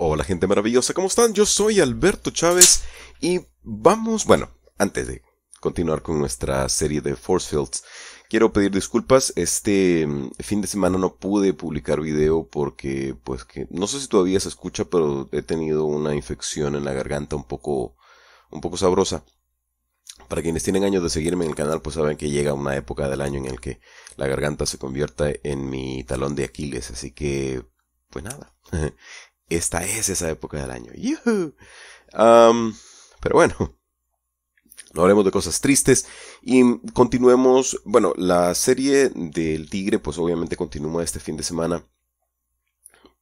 Hola gente maravillosa, ¿cómo están? Yo soy Alberto Chávez y vamos, bueno, antes de continuar con nuestra serie de Force Fields, quiero pedir disculpas, este mm, fin de semana no pude publicar video porque pues que no sé si todavía se escucha, pero he tenido una infección en la garganta un poco un poco sabrosa. Para quienes tienen años de seguirme en el canal, pues saben que llega una época del año en el que la garganta se convierta en mi talón de Aquiles, así que pues nada. esta es esa época del año. pero bueno, no hablemos de cosas tristes y continuemos. Bueno, la serie del tigre, pues obviamente continúa este fin de semana.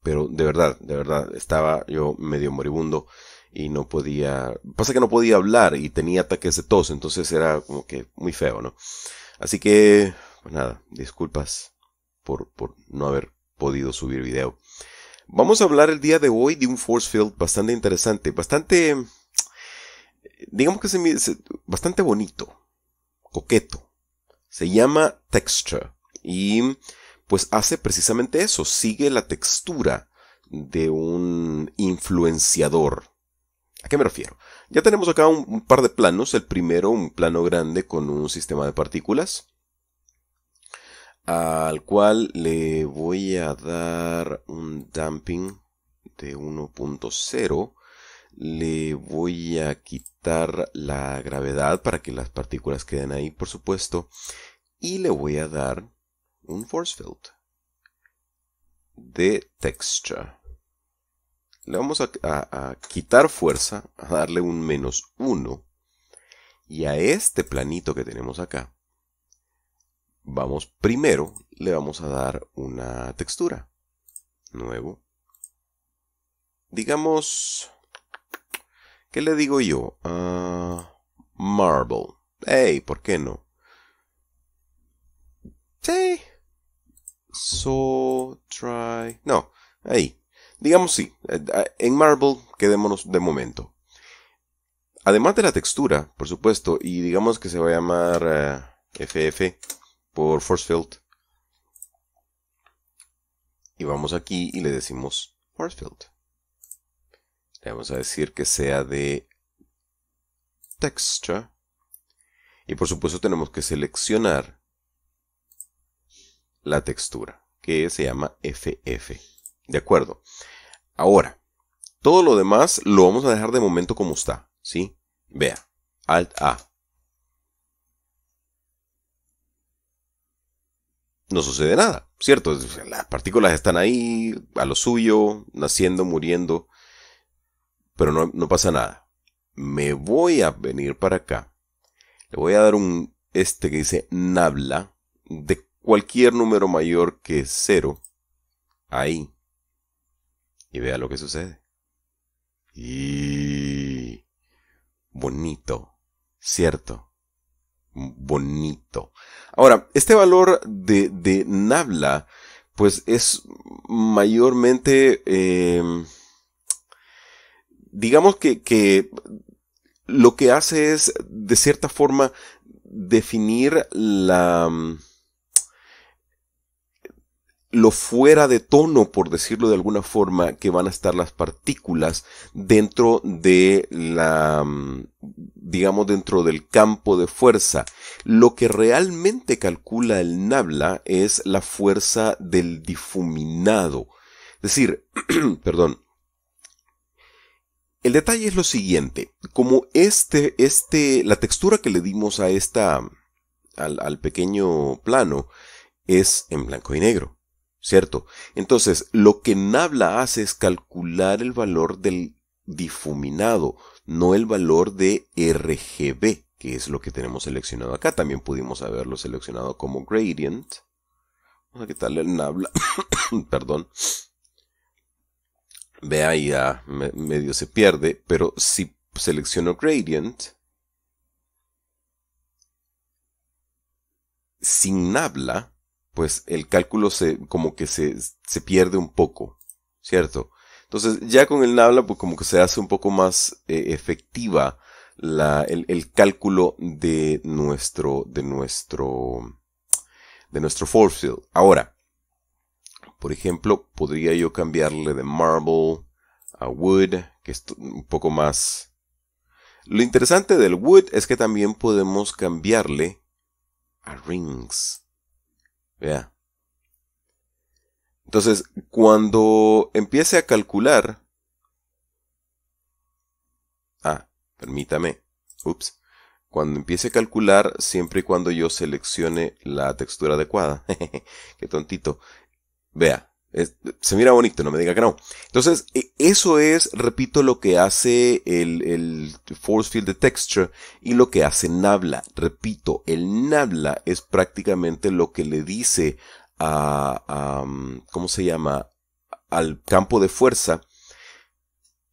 Pero de verdad, de verdad, estaba yo medio moribundo y no podía. Pasa que no podía hablar y tenía ataques de tos, entonces era como que muy feo, ¿no? Así que, pues nada, disculpas por, por no haber podido subir video. Vamos a hablar el día de hoy de un force field bastante interesante, bastante, digamos que se, bastante bonito, coqueto. Se llama texture y pues hace precisamente eso, sigue la textura de un influenciador. ¿A qué me refiero? Ya tenemos acá un par de planos, el primero un plano grande con un sistema de partículas, al cual le voy a dar un dumping de 1.0 le voy a quitar la gravedad para que las partículas queden ahí por supuesto y le voy a dar un force field de texture le vamos a, a quitar fuerza a darle un menos 1 y a este planito que tenemos acá vamos primero, le vamos a dar una textura. Nuevo. Digamos, ¿qué le digo yo? Ah, marble. Hey, ¿por qué no? Sí. So, try. No, ahí. Digamos sí. Eh, ah, en marble quedémonos de momento. Además de la textura, por supuesto, y digamos que se va a llamar FF eh, por field. y vamos aquí y le decimos field. le vamos a decir que sea de texture y por supuesto tenemos que seleccionar la textura que se llama FF de acuerdo ahora todo lo demás lo vamos a dejar de momento como está ¿sí? vea Alt A no sucede nada, ¿cierto? Las partículas están ahí, a lo suyo, naciendo, muriendo, pero no, no pasa nada. Me voy a venir para acá. Le voy a dar un, este que dice nabla, de cualquier número mayor que cero, ahí. Y vea lo que sucede. Y... Bonito, ¿cierto? Bonito. Ahora, este valor de, de Nabla, pues es mayormente, em, digamos que, que lo que hace es, de cierta forma, definir la, mm, lo fuera de tono, por decirlo de alguna forma, que van a estar las partículas dentro de la, mm, digamos, dentro del campo de fuerza. Lo que realmente calcula el NABLA es la fuerza del difuminado. Es decir, perdón, el detalle es lo siguiente, como este, este, la textura que le dimos a esta, al, pequeño plano es en blanco y negro. ¿cierto? Entonces, lo que Nabla hace es calcular el valor del difuminado, no el valor de RGB, que es lo que tenemos seleccionado acá. También pudimos haberlo seleccionado como gradient. Vamos a quitarle el Nabla. Perdón. Ve ahí, ya medio se pierde, pero si selecciono gradient, sin Nabla, pues el cálculo se, como que se, pierde un poco, ¿cierto? Entonces ya con el NABLA pues como que se hace un poco más eh, efectiva la, el, cálculo de nuestro, de nuestro, de nuestro force Ahora, por ejemplo, podría yo cambiarle de marble a wood, que es un poco más... Lo interesante del wood es que también podemos cambiarle a rings. Vea, Entonces, cuando empiece a calcular... Ah, permítame. Ups. Cuando empiece a calcular, siempre y cuando yo seleccione la textura adecuada. Qué tontito. Vea, se mira bonito, no me diga que no. Entonces, e, eso es, repito, lo que hace el, Force Field de Texture y lo que hace Nabla. Repito, el Nabla es prácticamente lo que le dice a, a um, ¿cómo se llama? Al campo de fuerza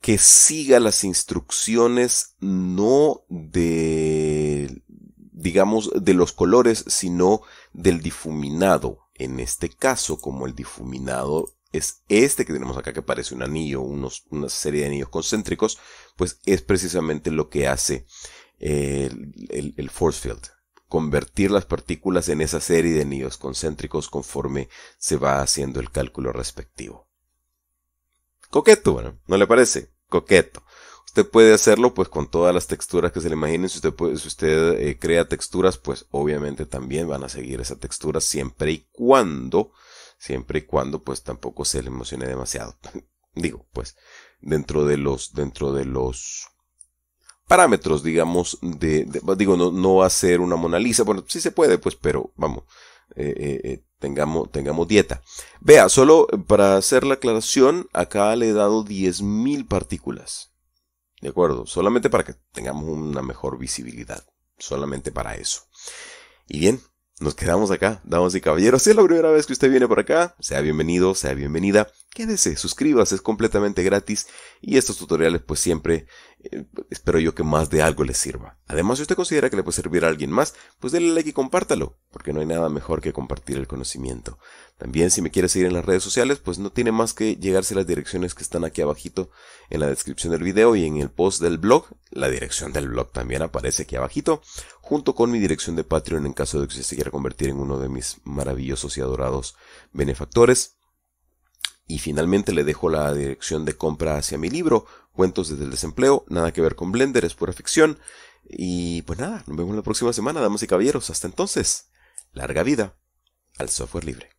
que siga las instrucciones no de, digamos, de los colores, sino del difuminado. En este caso, como el difuminado es este que tenemos acá que parece un anillo, una serie de anillos concéntricos, pues es precisamente lo que hace eh, el, force field. Convertir las partículas en esa serie de anillos concéntricos conforme se va haciendo el cálculo respectivo. Coqueto, ¿No le parece? Coqueto. Usted puede hacerlo pues con todas las texturas que se le imaginen. Si usted, puede, si usted eh, crea texturas, pues obviamente también van a seguir esa textura siempre y cuando, siempre y cuando pues tampoco se le emocione demasiado. Digo, pues dentro de los, dentro de los parámetros, digamos, de, pues, digo, no, hacer una Mona Lisa. Bueno, sí se puede pues, pero vamos, eh, eh, tengamos, tengamos dieta. Vea, solo para hacer la aclaración, acá le he dado 10.000 partículas. ¿De acuerdo? Solamente para que tengamos una mejor visibilidad. Solamente para eso. Y bien, nos quedamos acá, damas y caballeros. Si es la primera vez que usted viene por acá, sea bienvenido, sea bienvenida. Quédese, suscríbase, es completamente gratis. Y estos tutoriales, pues siempre eh, espero yo que más de algo les sirva. Además, si usted considera que le puede servir a alguien más, pues denle like y compártalo porque no hay nada mejor que compartir el conocimiento. También si me quieres seguir en las redes sociales, pues no tiene más que llegarse las direcciones que están aquí abajito en la descripción del video y en el post del blog. La dirección del blog también aparece aquí abajito, junto con mi dirección de Patreon en caso de que se quiera convertir en uno de mis maravillosos y adorados benefactores. Y finalmente le dejo la dirección de compra hacia mi libro, Cuentos desde el desempleo, nada que ver con Blender, es pura ficción. Y pues nada, nos vemos la próxima semana, damas y caballeros. Hasta entonces. Larga vida al software libre.